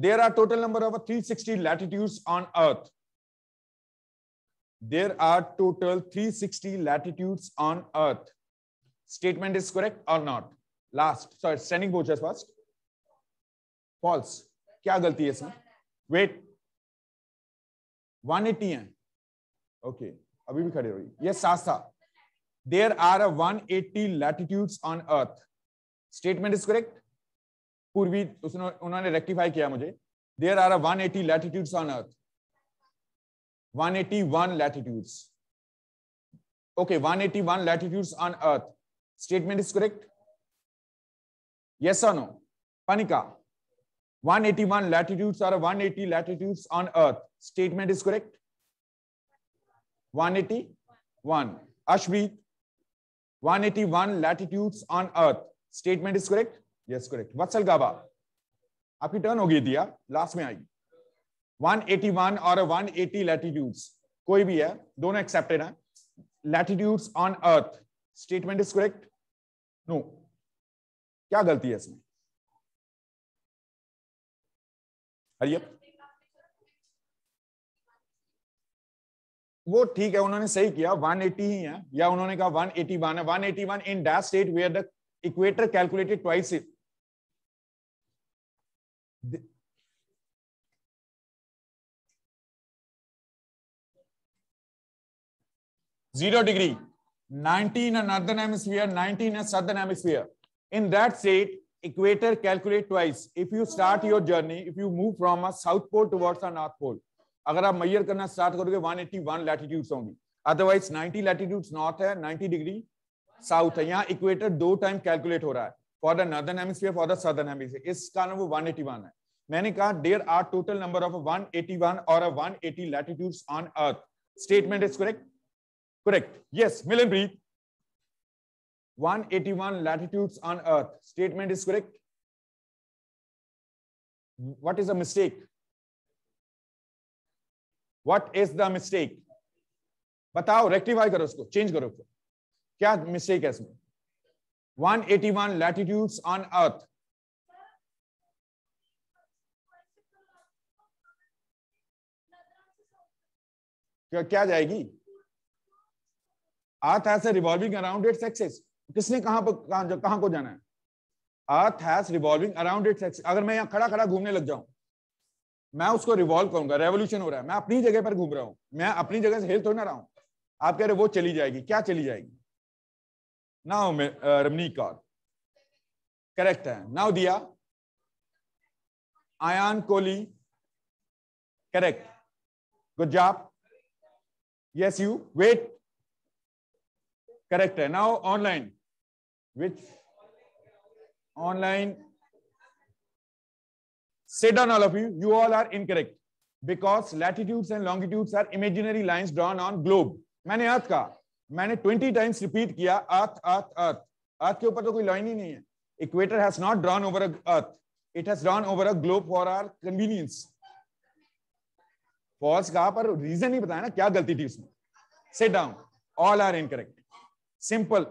There are total number of 360 latitudes on Earth. There are total 360 latitudes on Earth. Statement is correct or not? Last. Sorry, standing vouchers first. False. क्या गलती है इसमें? Wait. 180 हैं. Okay. अभी भी खड़े रहिए. ये There are 180 latitudes on Earth. Statement is correct. पूर्वी उसने उन्होंने रेक्टिफाई किया मुझे there are one eighty latitudes on earth 181 eighty one latitudes okay one eighty one latitudes on earth statement is correct yes on पनिका 181 eighty one latitudes are one eighty latitudes on earth statement is correct 181 eighty one Ashvit one eighty one latitudes on earth statement is correct yes correct Vatsal Gaba आपकी turn गई दिया last में आई 181 और 180 latitudes कोई भी है दोनों एक्सेप्टेड है latitudes on earth statement is correct no क्या गलती है इसमें हरियप वो ठीक है उन्होंने सही किया 180 ही है या उन्होंने कहा 181 है 181 in dash state where the equator calculated twice zero degree 19 in northern hemisphere 19 in southern hemisphere in that state equator calculate twice if you start your journey if you move from a south pole towards a north pole अगर आप मैयर करना start करोगे 181 latitudes होंगी otherwise 90 latitudes north है 90 degree south है यहाँ equator दो time calculate हो रहा है for the northern hemisphere for the southern hemisphere इस कारण वो 181 है मैंने कहा there are total number of 181 और 180 latitudes on earth statement is correct correct yes Milan ब्रीथ 181 latitudes on earth statement is correct what is the mistake what is the mistake बताओ rectify करो उसको चेंज करो उसको क्या मिस्टेक है इसमें 181 latitudes on Earth. क्या क्या जाएगी earth has revolving around its axis किसने कहां पर कहां, कहां को जाना है earth has revolving around its axis अगर मैं यहां खड़ा खड़ा घूमने लग जाऊं मैं उसको रिवॉल्व करूंगा रेवोल्यूशन हो रहा है मैं अपनी जगह पर घूम रहा हूं मैं अपनी जगह से हिल तो ना रहा हूं आप कह रहे वो चली जाएगी क्या चली जाएगी Now Ramnikar. Correct है. Now दिया. Ayan Kohli. Correct. Good job. Yes, you. Wait. Correct है. Now online. Which online? Sit down, all of you. You all are incorrect because latitudes and longitudes are imaginary lines drawn on globe. मैंने याद कहा मैंने twenty times repeat किया अर्थ अर्थ अर्थ अर्थ के ऊपर तो कोई लाइन ही नहीं है equator has not drawn over earth it has drawn over a globe for our convenience false कहा पर रीजन ही बताया ना क्या गलती थी उसमें set down all are incorrect simple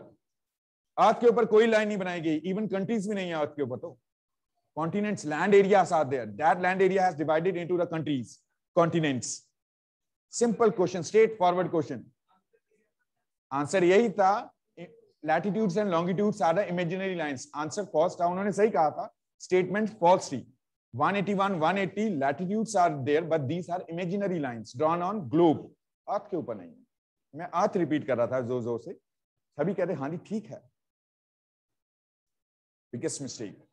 earth के ऊपर कोई लाइन नहीं बनाई गई इवन कंट्रीज भी नहीं है अर्थ के ऊपर तो कॉन्टिनेंट्स लैंड एरिया साथ are that land area has divided into the countries continents simple question straightforward question answer यही था latitudes and longitudes are the imaginary lines answer false था उन्होंने सही कहा था स्टेटमेंट फॉल्स थी 181 180 latitudes are there but these are imaginary lines drawn on globe earth के ऊपर नहीं मैं अर्थ रिपीट कर रहा था जोर जोर से सभी कह रहे हाँ जी ठीक है biggest mistake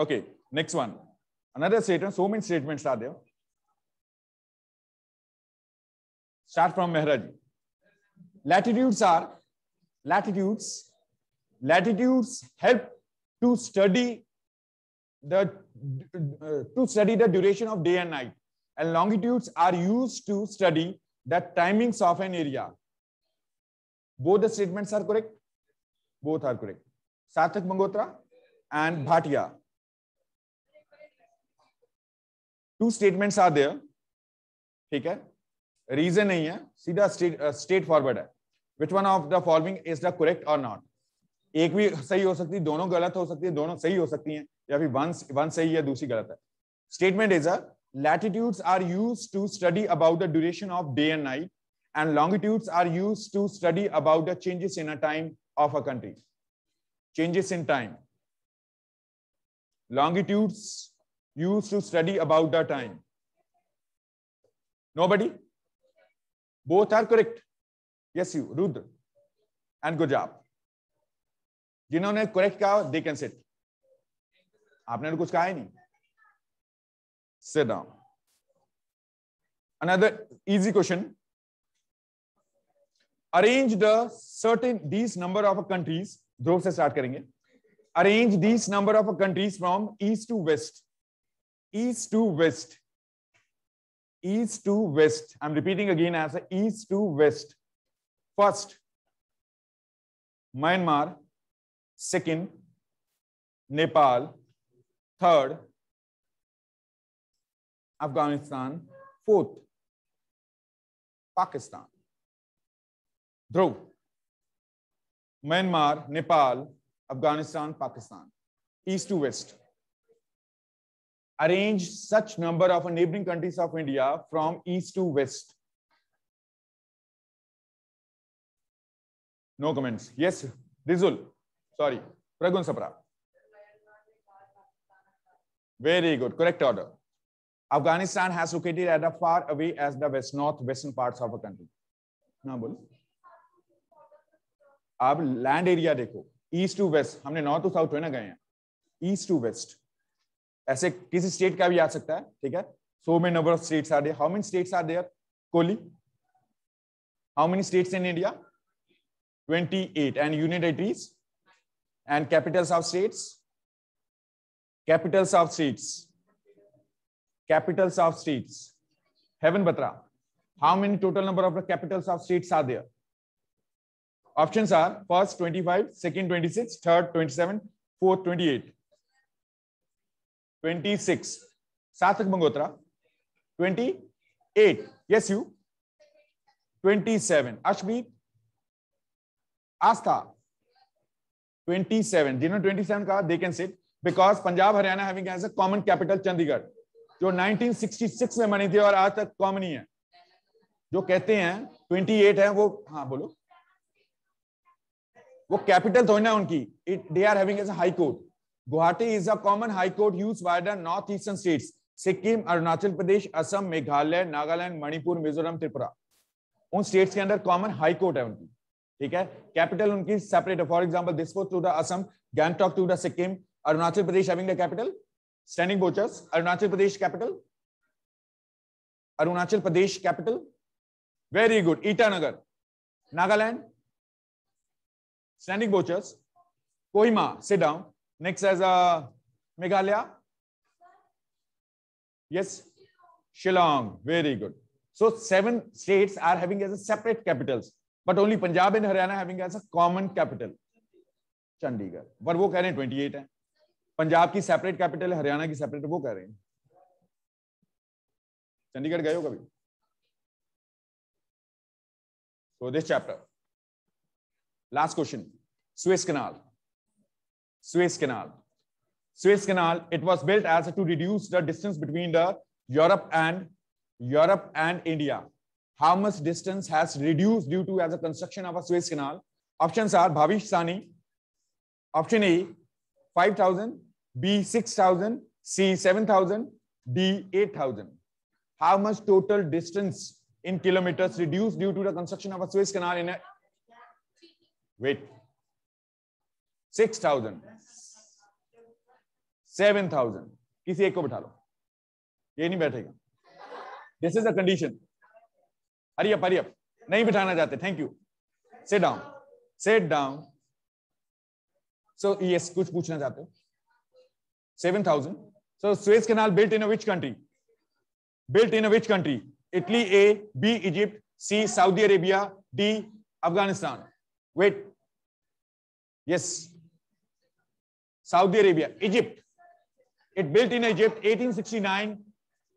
okay next one another statement so many statements are there Start from Mehraji. Latitudes are latitudes. Latitudes help to study the uh, to study the duration of day and night, and longitudes are used to study the timings of an area. Both the statements are correct. Both are correct. Sarthak Mangotra and Bhatia. Two statements are there. Take है reason नहीं है सीधा straightforward uh, है which one of the following is the correct और not एक भी सही हो सकती है दोनों गलत हो सकती है दोनों सही हो सकती हैं या फिर वन वन सही है दूसरी गलत है statement is a latitudes are use to study about the duration of day and night and longitudes are use to study about the changes in a time of a country changes in time longitudes use to study about the time no body both are correct yes you rudra and good job jinhone correct kaha they can sit aapne kuch kaha ही nahi sit down another easy question arrange the certain these number of countries dhruv se start karenge arrange these number of countries from east to west east to west east to west. I'm repeating again as a east to west. First, Myanmar. Second, Nepal. Third, Afghanistan. Fourth, Pakistan. Dhruv, Myanmar, Nepal, Afghanistan, Pakistan, east to west. Arrange such number of neighboring countries of India from east to west? No comments. Yes, Rizul. Sorry, Pragun Sapra. Very good. Correct order. Afghanistan has located at as far away as the west northwestern parts of a country. ना बोलो आप land area देखो east to west north to south. East to west. ऐसे किसी state का भी आ सकता है ठीक है so may number of states are there how many state are there Kohli how many states in India twenty eight and union territories and capitals of states capitals of states capitals of state Heaven Batra how many total number of capitals of states are there options are first 25 second 26 third 27 fourth 28 twenty six Sarthak Mangotra twenty eight yes you twenty seven Ashmit Aastha twenty seven जिन्होंने twenty seven कहा they can sit because Punjab Haryana having as a common capital Chandigarh जो 1966 में बनी थी और आज तक common ही है जो कहते हैं 28 है वो हाँ बोलो वो कैपिटल थोड़ी ना उनकी it they are having as high court Guwahati is a common high court used by the northeastern states Sikkim Arunachal Pradesh Assam Meghalaya Nagaland Manipur Mizoram Tripura उन स्टेट्स के अंदर कॉमन हाई कोर्ट है उनकी ठीक है कैपिटल उनकी सेपरेट है for example this to the Assam Gangtok to the Sikkim Arunachal Pradesh having the capital standing बोचर्स Arunachal Pradesh capital Arunachal Pradesh capital very good Itanagar Nagaland standing बोचर्स Kohima sit down Next as a Meghalaya. Yes, Shillong. Very good. So seven states are having as a separate capitals, but only Punjab and Haryana having as a common capital. chandigarh but wo keh rahe 28 hai punjab ki separate capital hai haryana ki separate wo keh rahe chandigarh gaye ho kabhi so this chapter last question swiss canal Suez Canal. Suez Canal, it was built as to reduce the distance between the Europe and Europe and India. How much distance has reduced due to as a construction of a Suez Canal? Options are Bhavish Sani. Option A, 5,000. B, 6,000. C, 7,000. D, 8,000. How much total distance in kilometers reduced due to the construction of a Suez Canal in a... Wait, six thousand seven thousand किसी एक को बैठा लो ये नहीं बैठेगा this is a condition हरियप हरियप नहीं बिठाना चाहते thank you say down set down so yes कुछ पूछना चाहते हो seven thousand so Suez canal built in which country built in which country Italy A B Egypt C Saudi Arabia D Afghanistan wait yes Saudi Arabia, Egypt. It built in Egypt 1869,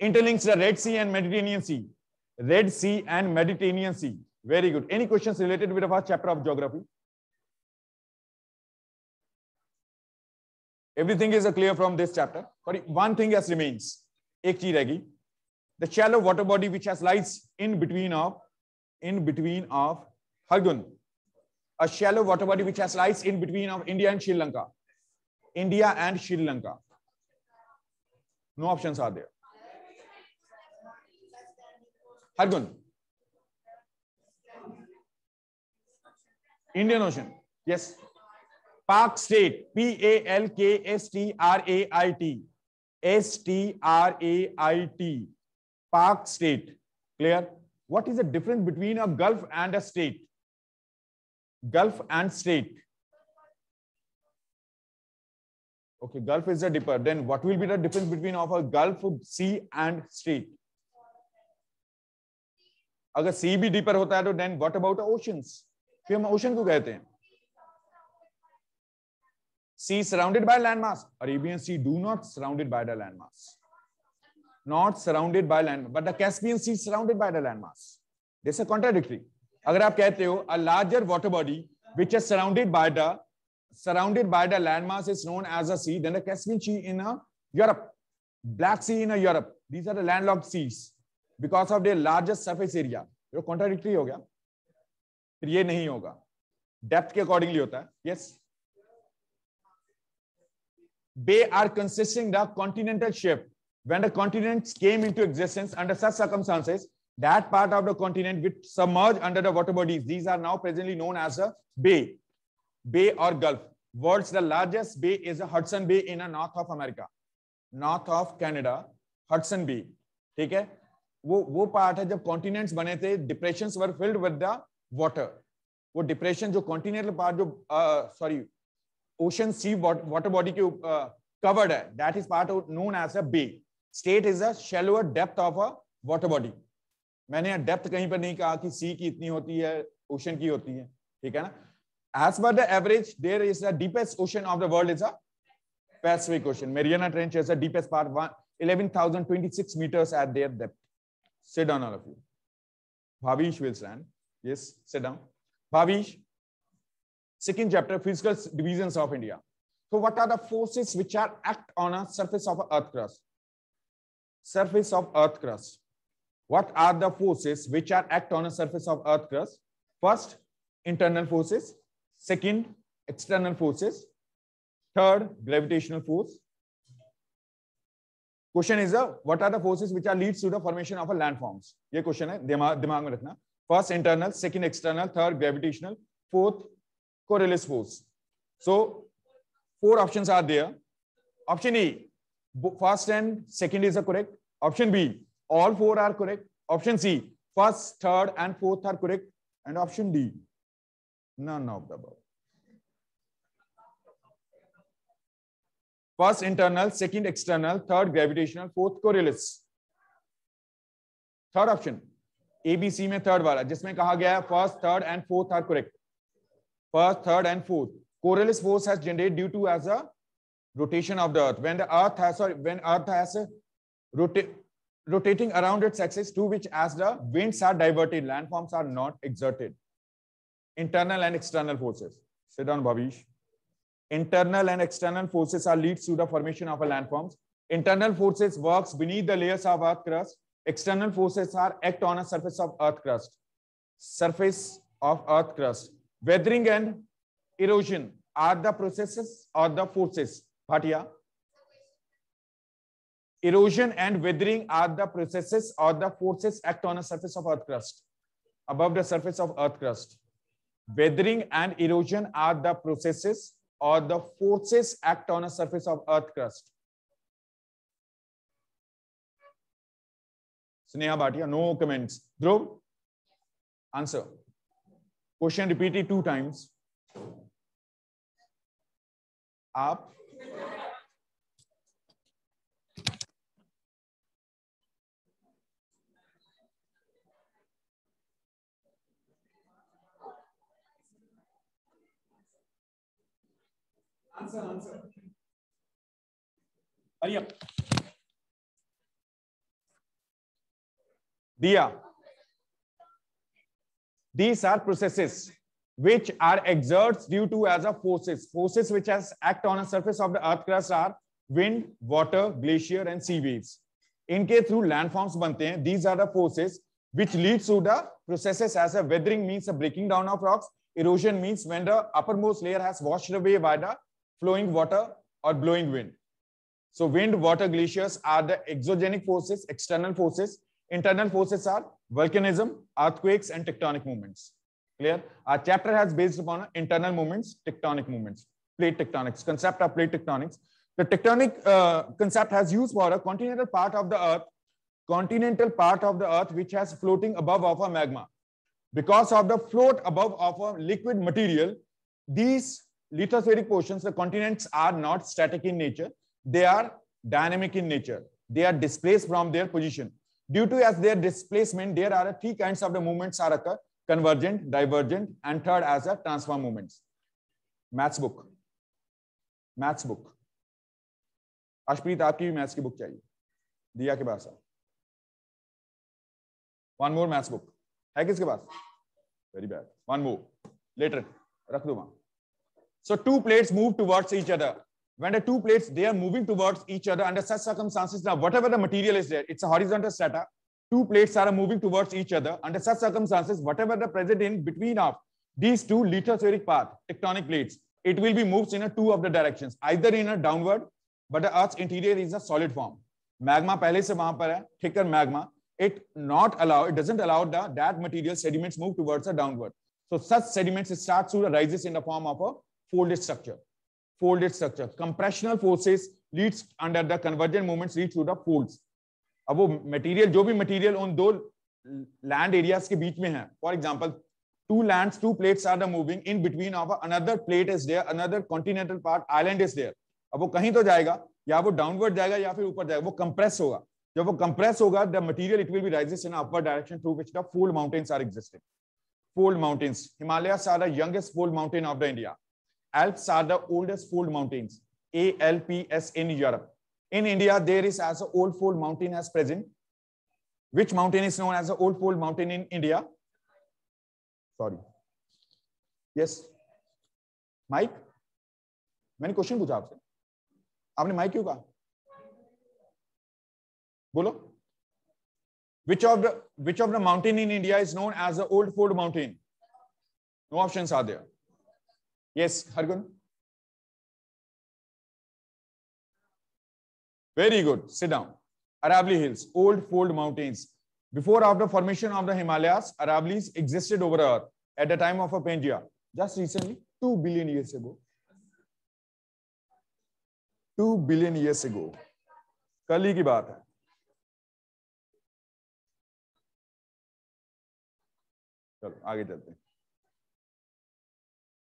interlinks the Red Sea and Mediterranean Sea. Red Sea and Mediterranean Sea. Very good. Any questions related with our chapter of geography? Everything is clear from this chapter. But one thing has remains. Ek regi. The shallow water body which has lies in between of in between of Haldun. A shallow water body which has lies in between of India and Sri Lanka. India and Sri Lanka. No options are there. Hargun. Indian Ocean. Yes. Park State. P A L K S T R A I T. S T R A I T. Park State. Clear? What is the difference between a Gulf and a state? Gulf and state. Okay, Gulf is the dipper. Then what will be the difference between of a Gulf, sea and street? अगर सी भी deeper होता है तो then what about oceans फिर हम ocean को कहते हैं sea surrounded by landmass. Arabian Sea do not surrounded by the landmass. Not surrounded by land, but the Caspian Sea surrounded by the landmass. This is contradictory. अगर आप कहते हो a larger water body which is surrounded by the surrounded by the landmass is known as a sea, then the Caspian Sea in a Europe, Black Sea in a Europe. These are the landlocked seas because of their largest surface area. ये contradictory ho gaya fir ye nahi hoga depth ke accordingly hota hai yes bay are consisting the continental shape when the continents came into existence under such circumstances that part of the continent which submerged under the water bodies these are now presently known as a bay bay और gulf world the largest bay is Hudson Bay in north of America. North of Canada, Hudson Bay. ठीक है वो वो part है जब continents बने थे depression were filled with the water वो डिप्रेशन जो कॉन्टिनेंटल पार्ट जो sorry ocean sea water body के कवर्ड uh, है that is part known as a bay state is a shallower depth of a water body मैंने depth कहीं पर नहीं कहा कि सी की इतनी होती है ओशन की होती है ठीक है ना As per the average, there is a deepest ocean of the world is a Pacific Ocean. Mariana Trench is the deepest part, 11,026 meters at their depth. Sit down, all of you. Bhavish will stand. Yes, sit down. Bhavish, second chapter, physical divisions of India. So what are the forces which are act on a surface of earth crust? Surface of earth crust. What are the forces which are act on a surface of earth crust? First, internal forces. second external forces third gravitational force question is what are the forces which are leads to the formation of a landforms ये क्वेश्चन है दिमाग dimag mein rakhna first internal second external third gravitational fourth coriolis force so four options are there option a first and second is a correct option b all four are correct option c first third and fourth are correct and option d None of the above. First internal, second external, third gravitational, fourth correlates. Third option A B C में third वाला जिसमें कहा गया है first third and fourth are correct first third and fourth Coriolis force has generated due to as a rotation of the earth when the earth has sorry, when earth has rota rotating around its axis to which as the winds are diverted landforms are not exerted internal and external forces. Sit down, Bhavish. Internal and external forces are leads to the formation of a landforms. Internal forces works beneath the layers of earth crust. External forces are act on a surface of earth crust. Surface of earth crust. Weathering and erosion are the processes or the forces. Bhatia. Erosion and weathering are the processes or the forces act on a surface of earth crust. Above the surface of earth crust. Weathering and erosion are the processes or the forces act on a surface of earth crust. Sneha Bhatia, no comments. Dhruv, answer. Question repeated two times. Up. answer, answer. Hurry up. Dia. These are processes which are exerts due to as a forces. Forces which has act on a surface of the earth crust are wind, water, glacier, and sea waves. इनके through landforms बनते हैं these are the forces which leads to the processes as a weathering means a breaking down of rocks. Erosion means when the uppermost layer has washed away by the flowing water, or blowing wind. So wind, water, glaciers are the exogenic forces, external forces. Internal forces are volcanism, earthquakes, and tectonic movements. Clear? Our chapter has based upon internal movements, tectonic movements, plate tectonics, concept of plate tectonics. The tectonic uh, concept has used for a continental part of the earth, continental part of the earth which has floating above of a magma. Because of the float above of a liquid material, these lithospheric portions, the continents are not static in nature. They are dynamic in nature. They are displaced from their position. Due to as their displacement, there are three kinds of the movements are occur, convergent, divergent, and third as a transform movements. Maths book. Maths book. Ashpreet, आपकी भी maths की book चाहिए दिया के पास one more maths book hai kiske pass very bad one more later rakh do maa So two plates move towards each other. When the two plates, they are moving towards each other under such circumstances, now whatever the material is there, it's a horizontal strata. Two plates are moving towards each other. Under such circumstances, whatever the present in between of these two lithospheric path, tectonic plates, it will be moved in a two of the directions, either in a downward, but the Earth's interior is a solid form. Magma पहले से thicker magma. It not allow, it doesn't allow the that material sediments move towards a downward. So such sediments starts to rises in the form of a folded structure. Folded structure. Compressional forces leads under the convergent moments leads to the folds. ab wo material jo bhi material on दो land areas ke beech mein hai for example two lands, two plates are the moving in between of another plate is there, another continental part, island is there. ab wo kahin to jayega ya wo downward jayega ya fir upar jayega wo compress hoga jab wo compress hoga the material it will be rises in upward direction through which the fold mountains are existing fold mountains himalayas are the youngest fold mountain of the india Alps are the oldest fold mountains, ALPS in Europe. In India, there is also old fold mountain as present. Which mountain is known as the old fold mountain in India? Sorry. Yes. Mike? Many questions. पूछा आपसे you. Mic Mike? कहा बोलो which of the which of the mountain in india is known as the old fold mountain no options are there yes hargun very good sit down arabli hills old fold mountains before after formation of the himalayas arablis existed over earth at the time of a pangea just recently 2 billion years ago 2 billion years ago कल ही की बात है चलो आगे चलते हैं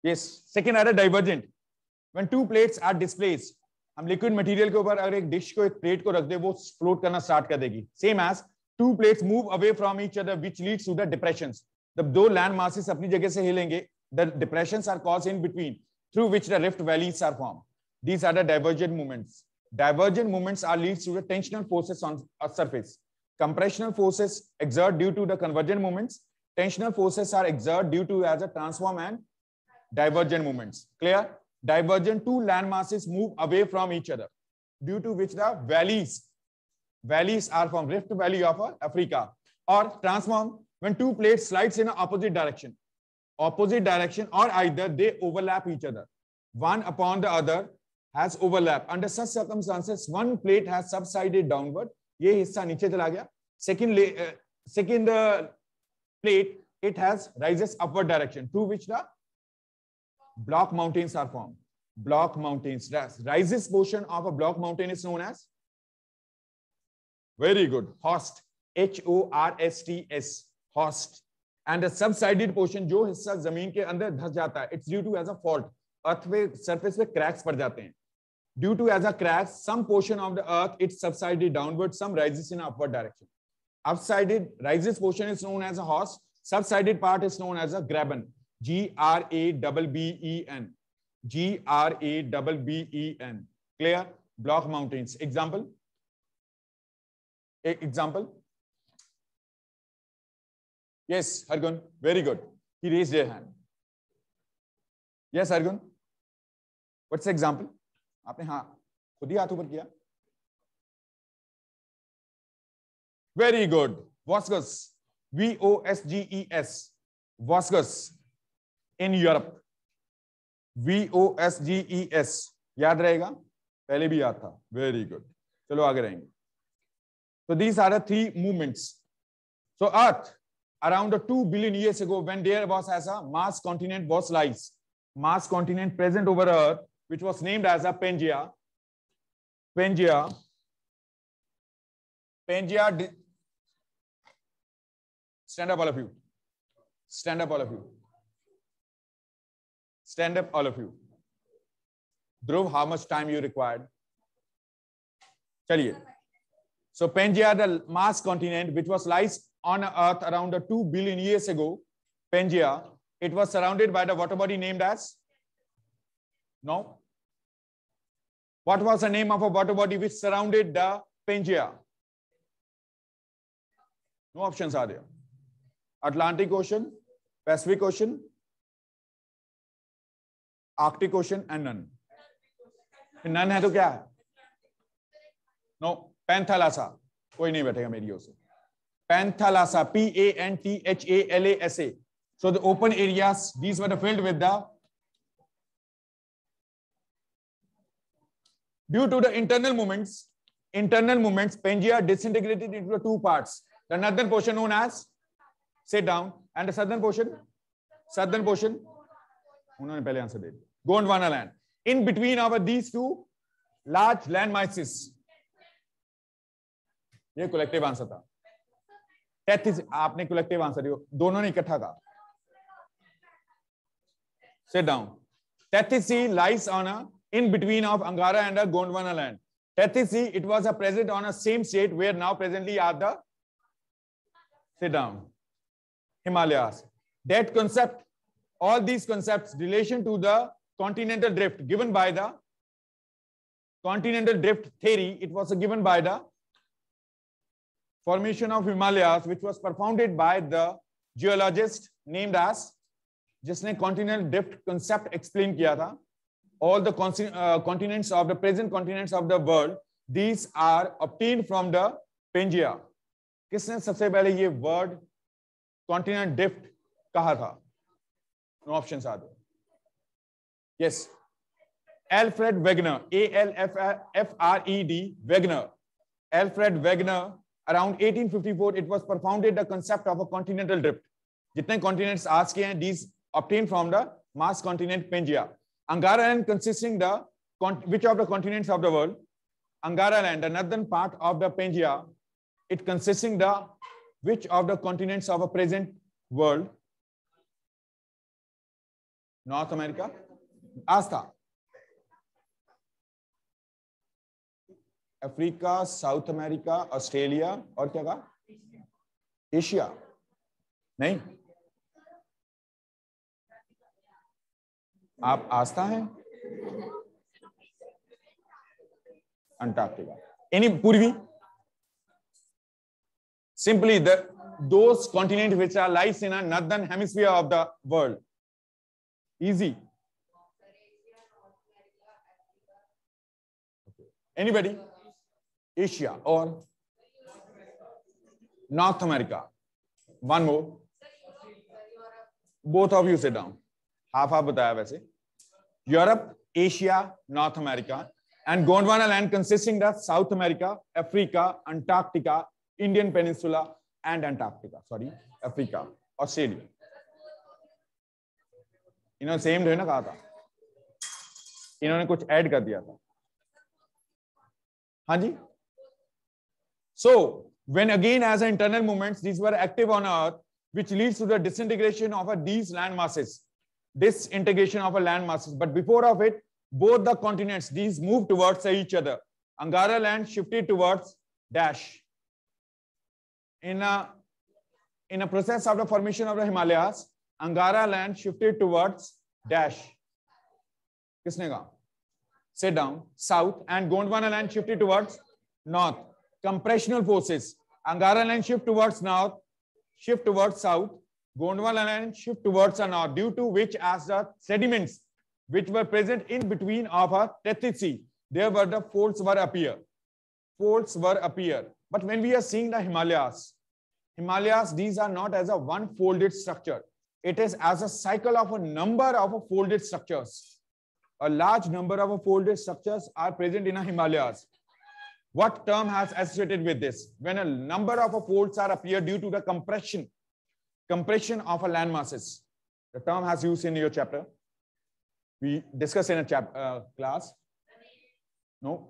yes second error divergent when two plates are displaced हम liquid material के ऊपर अगर एक डिश को एक प्लेट को रख दे वो फ्लोट करना स्टार्ट कर देगी same as two plates move away from each other which leads to the depression जब दो लैंड मासेस अपनी जगह से हिलेंगे the depression are cause in between through which the rift valleys are form these are the divergent movements divergent movements are leads to the tensional forces on a surface compressional forces exert due to the convergent moments tensional forces are exert due to as a transform and divergent movements. Clear? Divergent two land masses move away from each other, due to which the valleys, valleys are from rift valley of uh, Africa, or transform when two plates slides in an opposite direction. Opposite direction or either they overlap each other. One upon the other has overlap. Under such circumstances, one plate has subsided downward. ये हिस्सा नीचे चला गया second uh, second uh, plate it has rises upward direction to which the block mountains are formed. Block mountains. Rises portion of a block mountain is known as? Very good. Host. H-O-R-S-T-S. Host. And a subsided portion, jo hissa zameen ke andar dhas jata hai, it's due to as a fault. Earth the surface pe cracks pad jate hain. Due to as a cracks, some portion of the earth, it subsided downward, some rises in upward direction. Upsided, rises portion is known as a horse. Subsided part is known as a graben. Ji R A double B E N G R A double B E N clear block mountains example एक example yes हरगुन very good he raise their hand yes हरगुन what's example आपने हाँ खुद ही हाथ ऊपर किया very good वॉस्कस V O S G E S वॉस्कस in Europe V O S G E S याद रहेगा पहले भी याद था वेरी गुड चलो आगे रहेंगे तो these are three movements so earth around two billion years ago when there was ऐसा mass continent was lies mass continent present over earth which was ने Pangaea Pangaea Pangaea stand up all of you stand up all of you Stand up, all of you. Dhruv, how much time you required? Chaliye. So Pangea, the Mars continent, which was lies on Earth around 2 billion years ago, Pangea, it was surrounded by the water body named as? No? What was the name of a water body which surrounded the Pangea? No options are there. Atlantic Ocean, Pacific Ocean, Arctic Ocean and none none है तो क्या है no Panthalassa कोई नहीं बैठेगा मेरी ओर से Panthalassa P A N T H A L A S A so the open areas these were filled with the due to the internal movements internal movements pangea disintegrated into two parts the northern portion known as sit down and the southern portion southern portion उन्होंने पहले answer दे दिया Gondwana land. In between our these two large land masses. ये collective answer था टेथ आपने collective answer दोनों ने इकट्ठा कहा set down Tethys lies on in between of Angara and Gondwana land Tethys it was a present on a same state where now presently are the set down Himalayas that concept all these concepts relation to the continental drift given by the continental drift theory. It was given by the formation of Himalayas, which was propounded by the geologist named as jisne continental drift concept explain kiya tha all the con uh, continents of the present continents of the world these are obtained from the pangea pehle ye word continental drift kaha tha no options are there Yes. Alfred Wegener, A L F F R E D, Wegener. Alfred Wegener, around 1854, it was propounded the concept of a continental drift. Jitne continents asked hain, these obtained from the mass continent Pangea. Angara land consisting the, which of the continents of the world? Angara land, the northern part of the Pangea, it consisting the, which of the continents of a present world? North America, आस्था Africa South America Australia और क्या कहा Asia नहीं आप आस्था हैं Antarctica any पूर्वी simply the दोस्ट continent which are lies in a northern hemisphere of the world easy anybody Asia और North America one more both of you say down half half बताया वैसे Europe Asia North America and Gondwana land consisting of South America Africa Antarctica Indian peninsula and Antarctica sorry Africa Australia इन्होंने same जो है ना कहा था इन्होंने कुछ ऐड कर दिया था Hanji? So when again as internal movements, these were active on Earth, which leads to the disintegration of these land masses, disintegration of a land masses. But before of it, both the continents, these moved towards each other. Angara land shifted towards dash. In a, in a process of the formation of the Himalayas, Angara land shifted towards dash. किसने कहा Sit down, south, and Gondwana land shifted towards north. Compressional forces, Angara land shift towards north, shift towards south, Gondwana land shift towards north, due to which as the sediments which were present in between of our Tethys Sea, there were the folds were appear. Folds were appear. But when we are seeing the Himalayas, Himalayas, these are not as a one folded structure. It is as a cycle of a number of folded structures a large number of folded structures are present in the Himalayas. What term has associated with this? When a number of folds are appear due to the compression, compression of a land masses. The term has used in your chapter. We discussed in a chap, uh, class. No.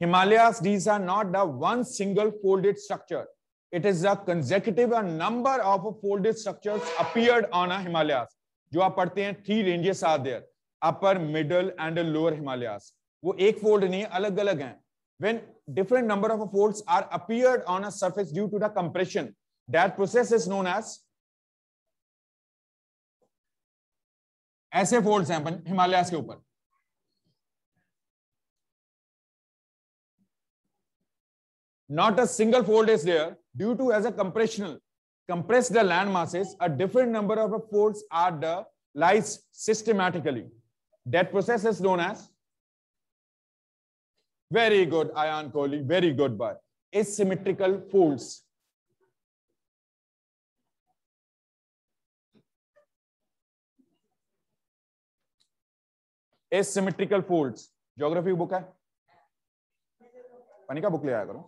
Himalayas, these are not the one single folded structure. It is a consecutive a number of folded structures appeared on a Himalayas. जो आप पढ़ते हैं three ranges are there upper middle and lower Himalayas वो एक fold नहीं है अलग अलग हैं when different number of folds are appeared on a surface due to the compression that process is known as ऐसे फोल्ड हैं अपन हिमालयास के ऊपर not a single fold is there due to as a compressional compress the land masses, a different number of folds are the lies systematically. That process is known as very good, Ayan Kohli. Very good, but asymmetrical folds. asymmetrical folds. geography book hai पानी का book ले आया करो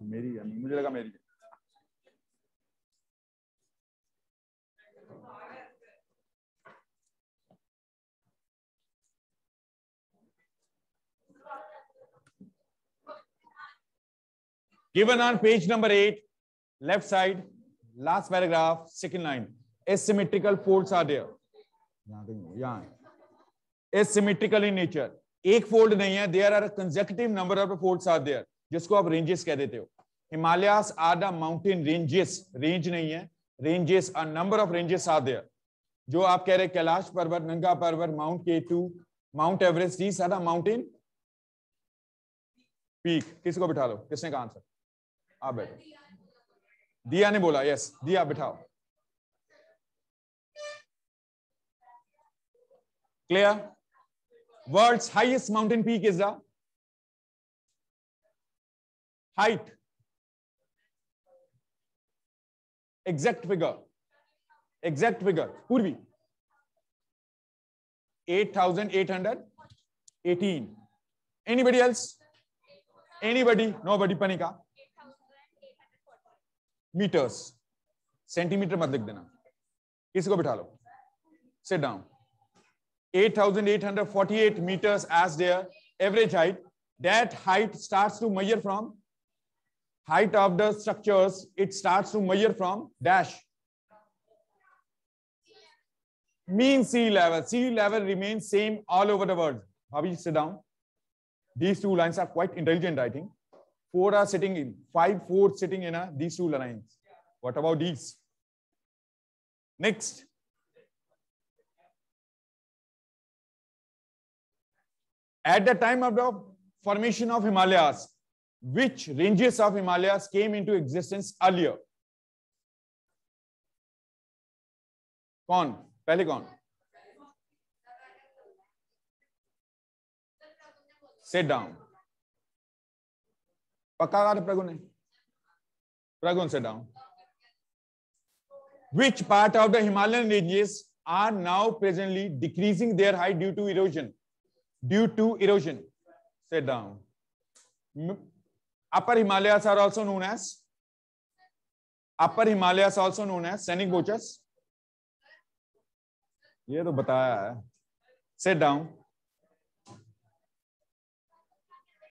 अच्छा मेरी है मुझे लगा मेरी है given on page number eight left side last paragraph second line asymmetrical folds are there asymmetrical in nature एक फोल्ड नहीं है there are conjunctive number of folds are there जिसको आप रेंजेस कह देते हो Himalayas are the mountain ranges range नहीं है ranges a of ranges are are जो आप कह रहे कैलाश पर्वत नंगा Parbat mount K two mount Everest are the mountain peak किसको बिठा लो किसने कहा आंसर आप बैठो दिया ने बोला यस दिया बिठाओ clear world's highest mountain peak is the height exact figure exact figure purvi 8818 anybody else anybody nobody panika meters centimetre मत लिख देना किसी को बिठा लो sit down 8848 meters as their average height that height starts to measure from height of the structures, it starts to measure from dash. Mean sea level. Sea level remains same all over the world. Bhavi, sit down. These two lines are quite intelligent, I think. Four are sitting in, five, four sitting in a, these two lines. What about these? Next. At the time of the formation of Himalayas, which ranges of Himalayas came into existence earlier? kon pehle kon sit down pakka kar pragun ने प्रगुन sit down which part of the Himalayan ranges are now presently decreasing their height due to erosion due to erosion sit down Upper Himalayas are also known as Upper Himalayas also known as scenic waters. ये तो बताया है. Sit down.